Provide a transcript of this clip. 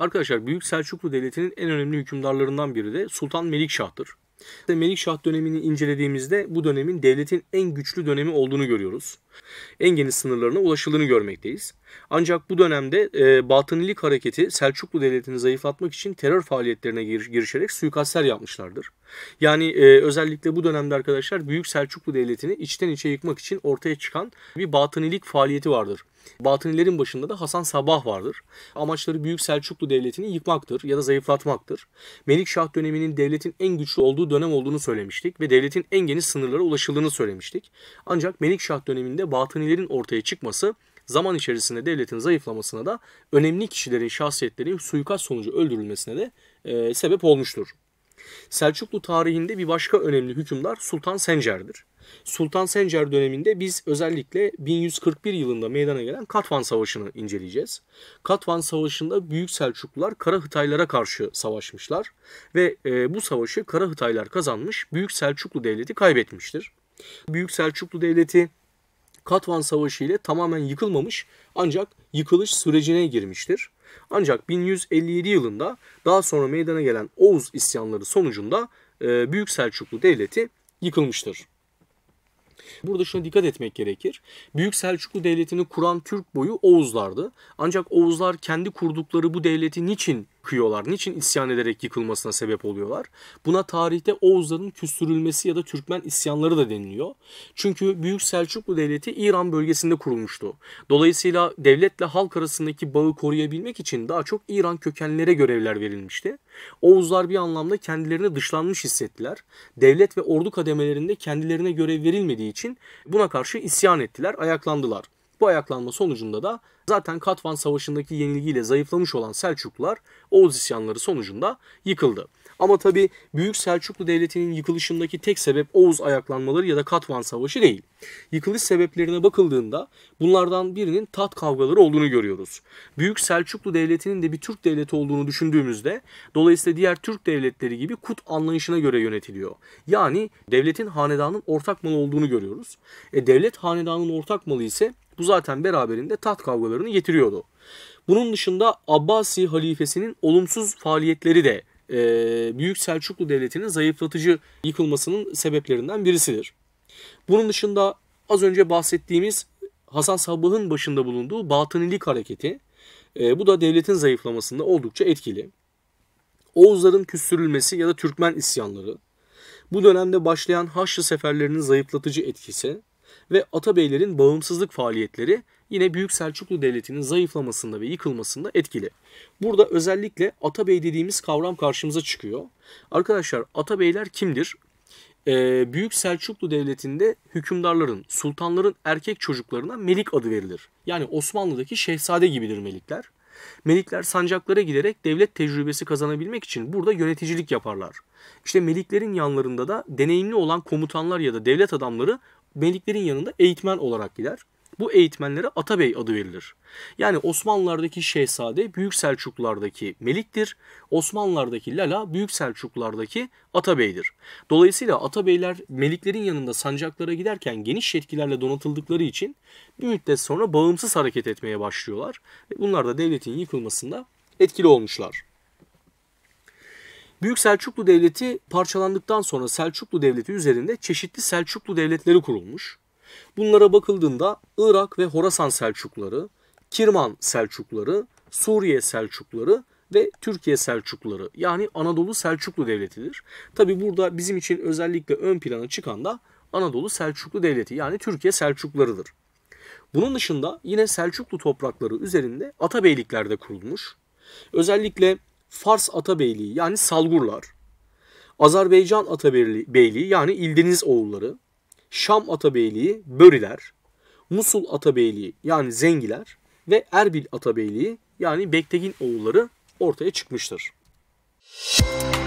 Arkadaşlar Büyük Selçuklu Devleti'nin en önemli hükümdarlarından biri de Sultan Melikşah'tır. Melikşah dönemini incelediğimizde bu dönemin devletin en güçlü dönemi olduğunu görüyoruz. En geniş sınırlarına ulaşıldığını görmekteyiz. Ancak bu dönemde e, Batınilik hareketi Selçuklu devletini zayıflatmak için terör faaliyetlerine giriş, girişerek suikastler yapmışlardır. Yani e, özellikle bu dönemde arkadaşlar Büyük Selçuklu devletini içten içe yıkmak için ortaya çıkan bir batınilik faaliyeti vardır. Batınilerin başında da Hasan Sabah vardır. Amaçları Büyük Selçuklu Devleti'ni yıkmaktır ya da zayıflatmaktır. Melikşah döneminin devletin en güçlü olduğu dönem olduğunu söylemiştik ve devletin en geniş sınırlara ulaşıldığını söylemiştik. Ancak Melikşah döneminde Batınilerin ortaya çıkması zaman içerisinde devletin zayıflamasına da önemli kişilerin şahsiyetleri suikast sonucu öldürülmesine de e, sebep olmuştur. Selçuklu tarihinde bir başka önemli hükümdar Sultan Sencer'dir. Sultan Sencer döneminde biz özellikle 1141 yılında meydana gelen Katvan Savaşı'nı inceleyeceğiz. Katvan Savaşı'nda Büyük Selçuklular Kara Karahıtaylara karşı savaşmışlar ve e, bu savaşı Kara Karahıtaylar kazanmış, Büyük Selçuklu Devleti kaybetmiştir. Büyük Selçuklu Devleti Katvan Savaşı ile tamamen yıkılmamış ancak yıkılış sürecine girmiştir. Ancak 1157 yılında daha sonra meydana gelen Oğuz isyanları sonucunda e, Büyük Selçuklu Devleti yıkılmıştır. Burada şuna dikkat etmek gerekir. Büyük Selçuklu Devleti'ni kuran Türk boyu Oğuzlardı. Ancak Oğuzlar kendi kurdukları bu devleti niçin kıyıyorlar? Niçin isyan ederek yıkılmasına sebep oluyorlar? Buna tarihte Oğuzların küstürülmesi ya da Türkmen isyanları da deniliyor. Çünkü Büyük Selçuklu Devleti İran bölgesinde kurulmuştu. Dolayısıyla devletle halk arasındaki bağı koruyabilmek için daha çok İran kökenlere görevler verilmişti. Oğuzlar bir anlamda kendilerini dışlanmış hissettiler. Devlet ve ordu kademelerinde kendilerine görev verilmediği için buna karşı isyan ettiler, ayaklandılar. Bu ayaklanma sonucunda da Zaten Katvan Savaşı'ndaki yenilgiyle zayıflamış olan Selçuklular Oğuz isyanları sonucunda yıkıldı. Ama tabi Büyük Selçuklu Devleti'nin yıkılışındaki tek sebep Oğuz ayaklanmaları ya da Katvan Savaşı değil. Yıkılış sebeplerine bakıldığında bunlardan birinin tat kavgaları olduğunu görüyoruz. Büyük Selçuklu Devleti'nin de bir Türk devleti olduğunu düşündüğümüzde dolayısıyla diğer Türk devletleri gibi kut anlayışına göre yönetiliyor. Yani devletin hanedanın ortak malı olduğunu görüyoruz. E, devlet hanedanın ortak malı ise bu zaten beraberinde tat kavgaları zararını getiriyordu. Bunun dışında Abbasi halifesinin olumsuz faaliyetleri de e, Büyük Selçuklu Devleti'nin zayıflatıcı yıkılmasının sebeplerinden birisidir. Bunun dışında az önce bahsettiğimiz Hasan Sabbah'ın başında bulunduğu batınilik hareketi, e, bu da devletin zayıflamasında oldukça etkili. Oğuzların küstürülmesi ya da Türkmen isyanları, bu dönemde başlayan Haçlı seferlerinin zayıflatıcı etkisi, ve Atabeylerin bağımsızlık faaliyetleri yine Büyük Selçuklu Devleti'nin zayıflamasında ve yıkılmasında etkili. Burada özellikle Atabey dediğimiz kavram karşımıza çıkıyor. Arkadaşlar Atabeyler kimdir? Ee, Büyük Selçuklu Devleti'nde hükümdarların, sultanların erkek çocuklarına melik adı verilir. Yani Osmanlı'daki şehzade gibidir melikler. Melikler sancaklara giderek devlet tecrübesi kazanabilmek için burada yöneticilik yaparlar. İşte meliklerin yanlarında da deneyimli olan komutanlar ya da devlet adamları Meliklerin yanında eğitmen olarak gider. Bu eğitmenlere Atabey adı verilir. Yani Osmanlılardaki Şehzade Büyük Selçuklulardaki Melik'tir. Osmanlılardaki Lala Büyük Selçuklulardaki Atabey'dir. Dolayısıyla Atabeyler Meliklerin yanında sancaklara giderken geniş yetkilerle donatıldıkları için bir müddet sonra bağımsız hareket etmeye başlıyorlar. Bunlar da devletin yıkılmasında etkili olmuşlar. Büyük Selçuklu Devleti parçalandıktan sonra Selçuklu Devleti üzerinde çeşitli Selçuklu devletleri kurulmuş. Bunlara bakıldığında Irak ve Horasan Selçukları, Kirman Selçukları, Suriye Selçukları ve Türkiye Selçukları yani Anadolu Selçuklu Devleti'dir. Tabi burada bizim için özellikle ön plana çıkan da Anadolu Selçuklu Devleti yani Türkiye Selçuklarıdır. Bunun dışında yine Selçuklu toprakları üzerinde Atabeylikler de kurulmuş. Özellikle Fars Atabeyliği yani Salgurlar, Azerbaycan Atabeyliği yani İldeniz Oğulları, Şam Atabeyliği Böriler, Musul Atabeyliği yani Zengiler ve Erbil Atabeyliği yani Bektegin oğulları ortaya çıkmıştır. Müzik